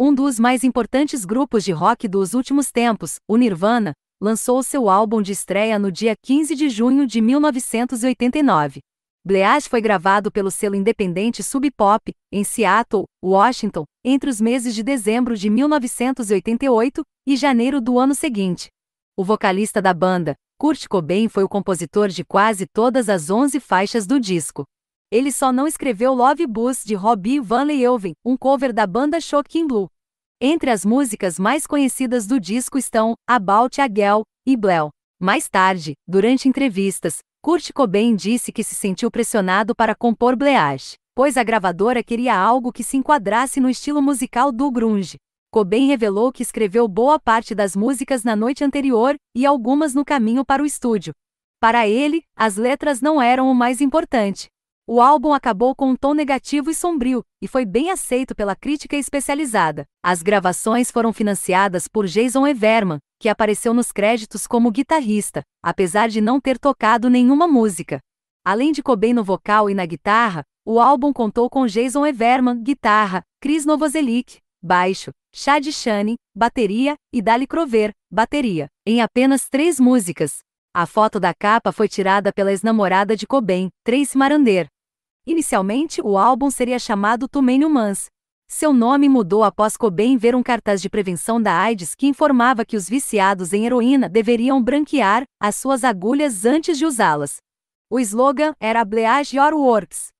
Um dos mais importantes grupos de rock dos últimos tempos, o Nirvana, lançou seu álbum de estreia no dia 15 de junho de 1989. Bleach foi gravado pelo selo independente Sub Pop, em Seattle, Washington, entre os meses de dezembro de 1988 e janeiro do ano seguinte. O vocalista da banda, Kurt Cobain, foi o compositor de quase todas as 11 faixas do disco. Ele só não escreveu Love Bus de Robbie Van Leeuwen, um cover da banda Shocking Blue. Entre as músicas mais conhecidas do disco estão About a Girl e Blell. Mais tarde, durante entrevistas, Kurt Cobain disse que se sentiu pressionado para compor Bleach, pois a gravadora queria algo que se enquadrasse no estilo musical do grunge. Cobain revelou que escreveu boa parte das músicas na noite anterior e algumas no caminho para o estúdio. Para ele, as letras não eram o mais importante, o álbum acabou com um tom negativo e sombrio, e foi bem aceito pela crítica especializada. As gravações foram financiadas por Jason Everman, que apareceu nos créditos como guitarrista, apesar de não ter tocado nenhuma música. Além de Cobain no vocal e na guitarra, o álbum contou com Jason Everman, guitarra, Chris Novoselic, baixo, Chad Channing, bateria e Dali Crover, bateria, em apenas três músicas. A foto da capa foi tirada pela ex-namorada de Cobain, Trace Marander, Inicialmente, o álbum seria chamado Too Many Humans. Seu nome mudou após Cobain ver um cartaz de prevenção da AIDS que informava que os viciados em heroína deveriam branquear as suas agulhas antes de usá-las. O slogan era Bleage Your Works,